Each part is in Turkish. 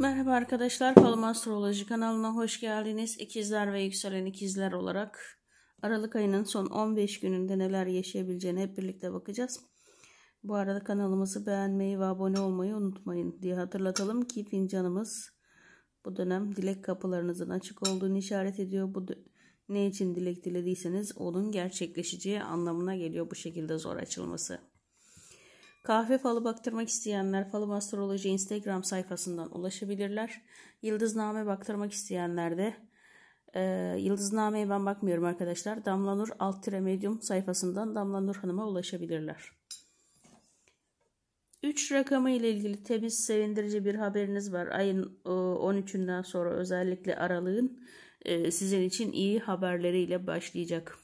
Merhaba arkadaşlar, Falım Astroloji kanalına hoş geldiniz. İkizler ve yükselen ikizler olarak Aralık ayının son 15 gününde neler yaşayabileceğini hep birlikte bakacağız. Bu arada kanalımızı beğenmeyi ve abone olmayı unutmayın diye hatırlatalım ki fincanımız bu dönem dilek kapılarınızın açık olduğunu işaret ediyor. Bu ne için dilek dilediyseniz onun gerçekleşeceği anlamına geliyor bu şekilde zor açılması. Kahve falı baktırmak isteyenler Falım Astroloji Instagram sayfasından ulaşabilirler. Yıldızname baktırmak isteyenler de e, Yıldızname'ye ben bakmıyorum arkadaşlar. Damlanur alt tire medium sayfasından Damla Nur Hanım'a ulaşabilirler. 3 rakamı ile ilgili temiz sevindirici bir haberiniz var. Ayın 13'ünden e, sonra özellikle aralığın e, sizin için iyi haberleriyle başlayacak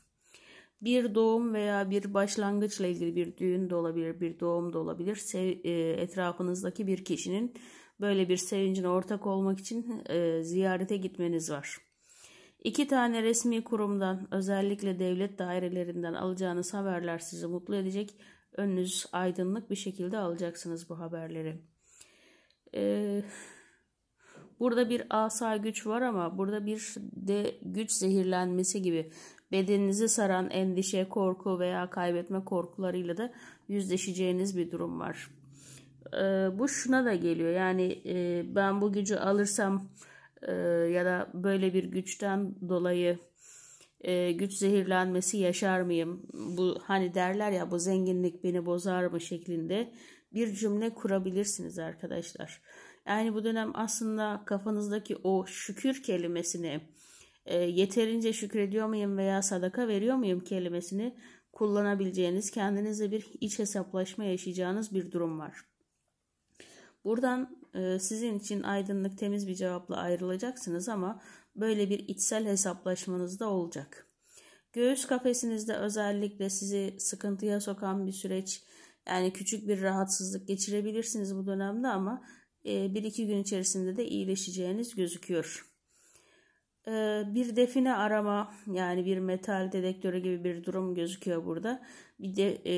bir doğum veya bir başlangıçla ilgili bir düğün de olabilir, bir doğum da olabilir. E, etrafınızdaki bir kişinin böyle bir sevincine ortak olmak için e, ziyarete gitmeniz var. İki tane resmi kurumdan özellikle devlet dairelerinden alacağınız haberler sizi mutlu edecek. Önünüz aydınlık bir şekilde alacaksınız bu haberleri. Ee, burada bir asa güç var ama burada bir de güç zehirlenmesi gibi bedeninizi saran endişe, korku veya kaybetme korkularıyla da yüzleşeceğiniz bir durum var. E, bu şuna da geliyor. Yani e, ben bu gücü alırsam e, ya da böyle bir güçten dolayı e, güç zehirlenmesi yaşar mıyım? Bu hani derler ya bu zenginlik beni bozar mı şeklinde bir cümle kurabilirsiniz arkadaşlar. Yani bu dönem aslında kafanızdaki o şükür kelimesini e, yeterince şükrediyor muyum veya sadaka veriyor muyum kelimesini kullanabileceğiniz, kendinize bir iç hesaplaşma yaşayacağınız bir durum var. Buradan e, sizin için aydınlık temiz bir cevapla ayrılacaksınız ama böyle bir içsel hesaplaşmanız da olacak. Göğüs kafesinizde özellikle sizi sıkıntıya sokan bir süreç, yani küçük bir rahatsızlık geçirebilirsiniz bu dönemde ama e, bir iki gün içerisinde de iyileşeceğiniz gözüküyor. Ee, bir define arama yani bir metal dedektörü gibi bir durum gözüküyor burada. Bir de, e,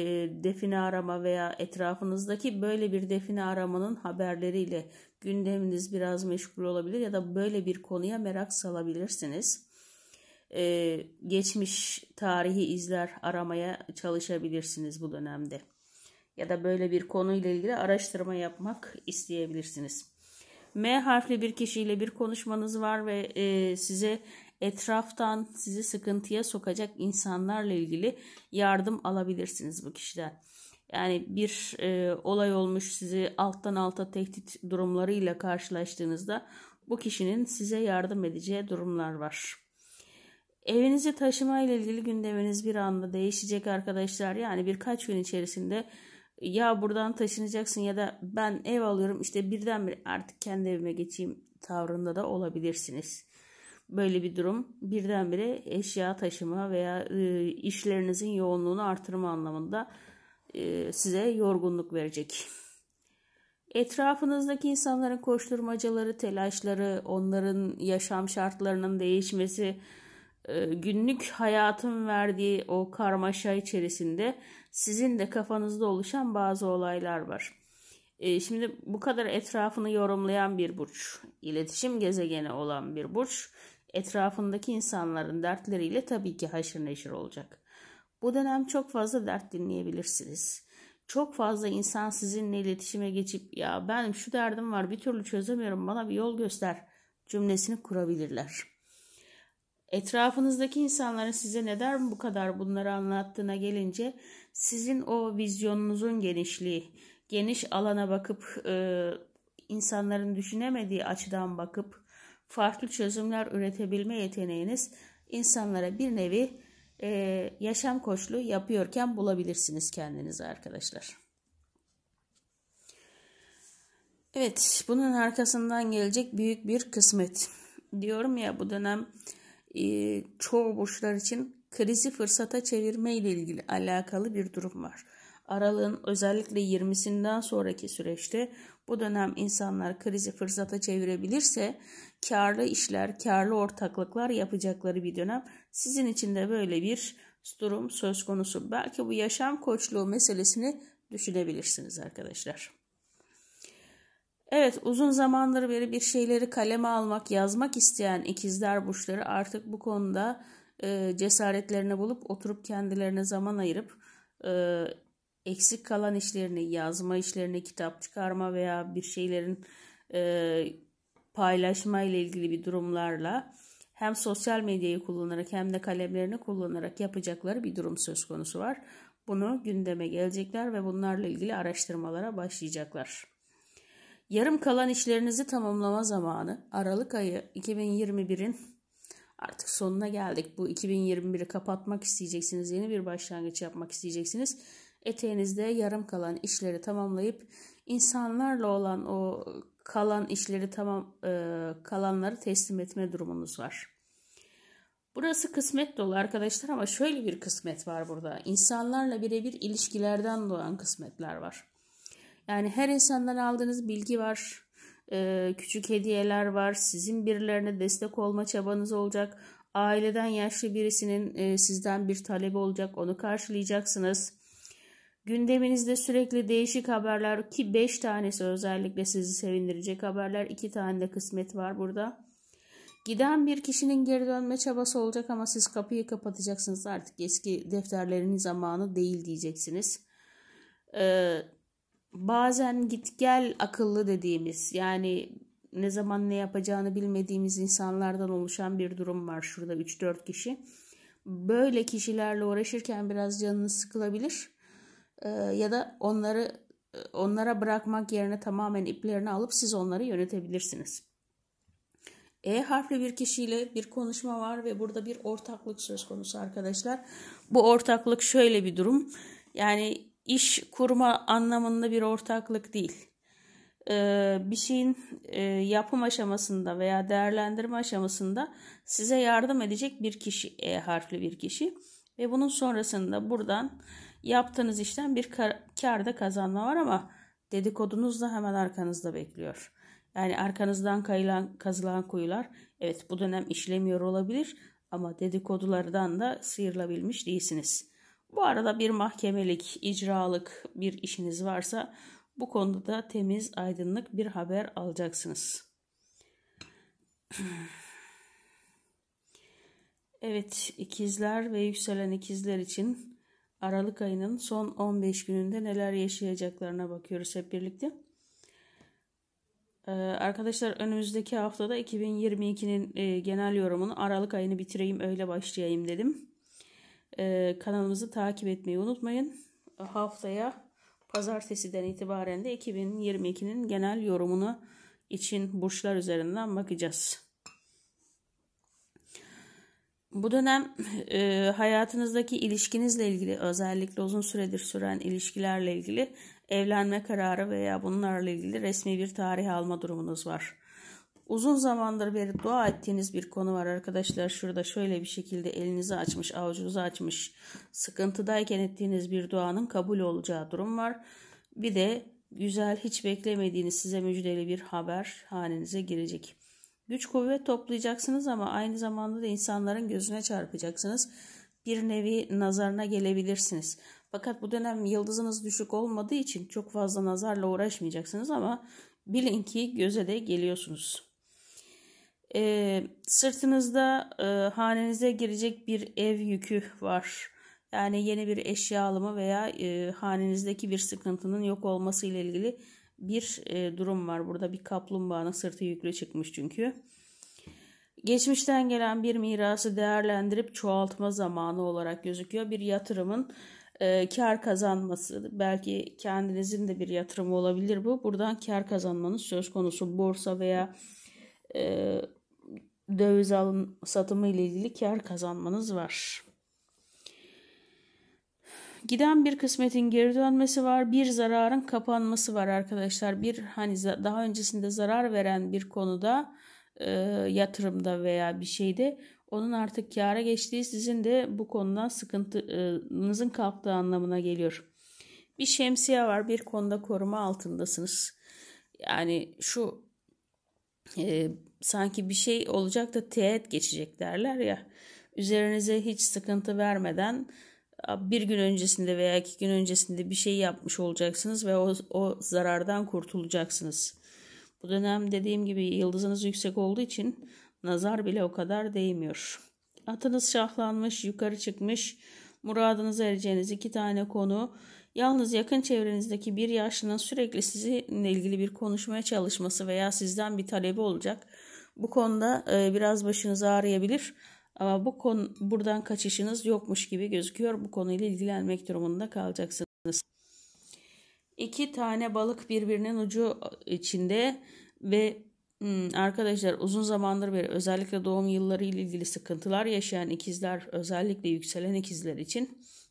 define arama veya etrafınızdaki böyle bir define aramanın haberleriyle gündeminiz biraz meşgul olabilir ya da böyle bir konuya merak salabilirsiniz. E, geçmiş tarihi izler aramaya çalışabilirsiniz bu dönemde. Ya da böyle bir konuyla ilgili araştırma yapmak isteyebilirsiniz. M harfli bir kişiyle bir konuşmanız var ve e, size etraftan sizi sıkıntıya sokacak insanlarla ilgili yardım alabilirsiniz bu kişiden. Yani bir e, olay olmuş sizi alttan alta tehdit durumlarıyla karşılaştığınızda bu kişinin size yardım edeceği durumlar var. Evinizi taşıma ile ilgili gündeminiz bir anda değişecek arkadaşlar. Yani birkaç gün içerisinde ya buradan taşınacaksın ya da ben ev alıyorum işte birdenbire artık kendi evime geçeyim tavrında da olabilirsiniz. Böyle bir durum birdenbire eşya taşıma veya ıı, işlerinizin yoğunluğunu artırma anlamında ıı, size yorgunluk verecek. Etrafınızdaki insanların koşturmacaları, telaşları, onların yaşam şartlarının değişmesi, e, günlük hayatın verdiği o karmaşa içerisinde sizin de kafanızda oluşan bazı olaylar var. E, şimdi bu kadar etrafını yorumlayan bir burç, iletişim gezegeni olan bir burç, etrafındaki insanların dertleriyle tabii ki haşır neşir olacak. Bu dönem çok fazla dert dinleyebilirsiniz. Çok fazla insan sizinle iletişime geçip ya benim şu derdim var bir türlü çözemiyorum bana bir yol göster cümlesini kurabilirler. Etrafınızdaki insanların size neden bu kadar bunları anlattığına gelince sizin o vizyonunuzun genişliği, geniş alana bakıp e, insanların düşünemediği açıdan bakıp farklı çözümler üretebilme yeteneğiniz insanlara bir nevi e, yaşam koçluğu yapıyorken bulabilirsiniz kendinizi arkadaşlar. Evet, bunun arkasından gelecek büyük bir kısmet. Diyorum ya bu dönem e, çoğu burçlar için krizi fırsata çevirme ile ilgili alakalı bir durum var. Aralığın özellikle 20'sinden sonraki süreçte bu dönem insanlar krizi fırsata çevirebilirse karlı işler, karlı ortaklıklar yapacakları bir dönem. Sizin için de böyle bir durum söz konusu. Belki bu yaşam koçluğu meselesini düşünebilirsiniz arkadaşlar. Evet uzun zamandır beri bir şeyleri kaleme almak, yazmak isteyen ikizler burçları artık bu konuda e, cesaretlerini bulup oturup kendilerine zaman ayırıp e, eksik kalan işlerini, yazma işlerini, kitap çıkarma veya bir şeylerin e, paylaşma ile ilgili bir durumlarla hem sosyal medyayı kullanarak hem de kalemlerini kullanarak yapacakları bir durum söz konusu var. Bunu gündeme gelecekler ve bunlarla ilgili araştırmalara başlayacaklar. Yarım kalan işlerinizi tamamlama zamanı Aralık ayı 2021'in artık sonuna geldik. Bu 2021'i kapatmak isteyeceksiniz. Yeni bir başlangıç yapmak isteyeceksiniz. Eteğinizde yarım kalan işleri tamamlayıp insanlarla olan o kalan işleri tamam e, kalanları teslim etme durumunuz var. Burası kısmet dolu arkadaşlar ama şöyle bir kısmet var burada. İnsanlarla birebir ilişkilerden doğan kısmetler var. Yani her insandan aldığınız bilgi var. E, küçük hediyeler var. Sizin birilerine destek olma çabanız olacak. Aileden yaşlı birisinin e, sizden bir talebi olacak. Onu karşılayacaksınız. Gündeminizde sürekli değişik haberler ki 5 tanesi özellikle sizi sevindirecek haberler. 2 tane de kısmet var burada. Giden bir kişinin geri dönme çabası olacak ama siz kapıyı kapatacaksınız artık eski defterlerinin zamanı değil diyeceksiniz. Ee, bazen git gel akıllı dediğimiz yani ne zaman ne yapacağını bilmediğimiz insanlardan oluşan bir durum var şurada 3-4 kişi. Böyle kişilerle uğraşırken biraz canınız sıkılabilir. E, ya da onları e, onlara bırakmak yerine tamamen iplerini alıp siz onları yönetebilirsiniz. E harfli bir kişiyle bir konuşma var ve burada bir ortaklık söz konusu arkadaşlar. Bu ortaklık şöyle bir durum. Yani iş kurma anlamında bir ortaklık değil. Ee, bir şeyin e, yapım aşamasında veya değerlendirme aşamasında size yardım edecek bir kişi, E harfli bir kişi. Ve bunun sonrasında buradan yaptığınız işten bir kar, karda kazanma var ama dedikodunuz da hemen arkanızda bekliyor. Yani arkanızdan kayılan, kazılan kuyular evet bu dönem işlemiyor olabilir ama dedikodulardan da sıyrılabilmiş değilsiniz. Bu arada bir mahkemelik, icralık bir işiniz varsa bu konuda da temiz, aydınlık bir haber alacaksınız. Evet, ikizler ve yükselen ikizler için Aralık ayının son 15 gününde neler yaşayacaklarına bakıyoruz hep birlikte. Ee, arkadaşlar önümüzdeki haftada 2022'nin e, genel yorumunu Aralık ayını bitireyim öyle başlayayım dedim. E, kanalımızı takip etmeyi unutmayın. Haftaya pazartesiden itibaren de 2022'nin genel yorumunu için burçlar üzerinden bakacağız. Bu dönem e, hayatınızdaki ilişkinizle ilgili özellikle uzun süredir süren ilişkilerle ilgili evlenme kararı veya bunlarla ilgili resmi bir tarih alma durumunuz var. Uzun zamandır beri dua ettiğiniz bir konu var arkadaşlar. Şurada şöyle bir şekilde elinizi açmış, avucunuzu açmış. Sıkıntıdayken ettiğiniz bir duanın kabul olacağı durum var. Bir de güzel, hiç beklemediğiniz size müjdeli bir haber halinize girecek. Güç kuvvet toplayacaksınız ama aynı zamanda da insanların gözüne çarpacaksınız. Bir nevi nazarına gelebilirsiniz. Fakat bu dönem yıldızınız düşük olmadığı için çok fazla nazarla uğraşmayacaksınız ama bilin ki göze de geliyorsunuz. E, sırtınızda e, hanenize girecek bir ev yükü var. Yani yeni bir eşya alımı veya e, hanenizdeki bir sıkıntının yok olması ile ilgili bir e, durum var. Burada bir kaplumbağanın sırtı yüklü çıkmış çünkü. Geçmişten gelen bir mirası değerlendirip çoğaltma zamanı olarak gözüküyor. Bir yatırımın e, kar kazanması belki kendinizin de bir yatırımı olabilir bu. Buradan kar kazanmanız söz konusu borsa veya e, döviz alım satımı ile ilgili kar kazanmanız var. Giden bir kısmetin geri dönmesi var, bir zararın kapanması var arkadaşlar. Bir hani daha öncesinde zarar veren bir konuda e, yatırımda veya bir şeyde onun artık kâra geçtiği sizin de bu konudan sıkıntınızın kalktığı anlamına geliyor. Bir şemsiye var bir konuda koruma altındasınız. Yani şu e, sanki bir şey olacak da teğet geçecek derler ya. Üzerinize hiç sıkıntı vermeden bir gün öncesinde veya iki gün öncesinde bir şey yapmış olacaksınız ve o, o zarardan kurtulacaksınız. Bu dönem dediğim gibi yıldızınız yüksek olduğu için nazar bile o kadar değmiyor. Atınız şahlanmış, yukarı çıkmış, muradınıza ereceğiniz iki tane konu Yalnız yakın çevrenizdeki bir yaşlının sürekli sizinle ilgili bir konuşmaya çalışması veya sizden bir talebi olacak. Bu konuda e, biraz başınız ağrıyabilir ama bu konu buradan kaçışınız yokmuş gibi gözüküyor. Bu konuyla ilgilenmek durumunda kalacaksınız. İki tane balık birbirinin ucu içinde ve hmm, arkadaşlar uzun zamandır beri özellikle doğum yılları ile ilgili sıkıntılar yaşayan ikizler özellikle yükselen ikizler için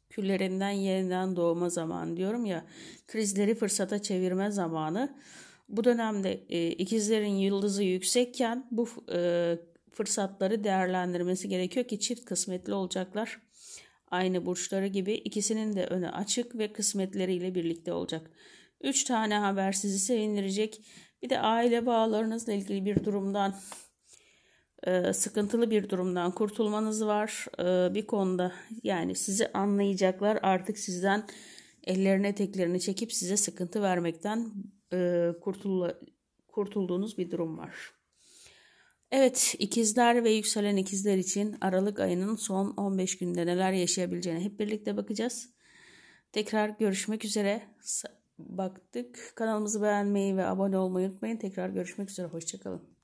küllerinden yeniden doğma zaman diyorum ya krizleri fırsata çevirme zamanı. Bu dönemde e, ikizlerin yıldızı yüksekken bu e, fırsatları değerlendirmesi gerekiyor ki çift kısmetli olacaklar. Aynı burçları gibi ikisinin de önü açık ve kısmetleriyle birlikte olacak. 3 tane haber sizi sevindirecek. Bir de aile bağlarınızla ilgili bir durumdan e, sıkıntılı bir durumdan kurtulmanız var. E, bir konuda yani sizi anlayacaklar artık sizden ellerine teklerini çekip size sıkıntı vermekten e, kurtul kurtulduğunuz bir durum var. Evet ikizler ve yükselen ikizler için Aralık ayının son 15 günde neler yaşayabileceğine hep birlikte bakacağız. Tekrar görüşmek üzere. Baktık. Kanalımızı beğenmeyi ve abone olmayı unutmayın. Tekrar görüşmek üzere. Hoşçakalın.